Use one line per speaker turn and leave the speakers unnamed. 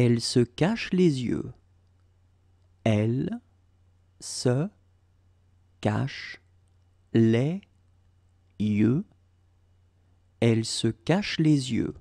Elle se cache les yeux. Elle se cache les yeux. Elle se cache les yeux.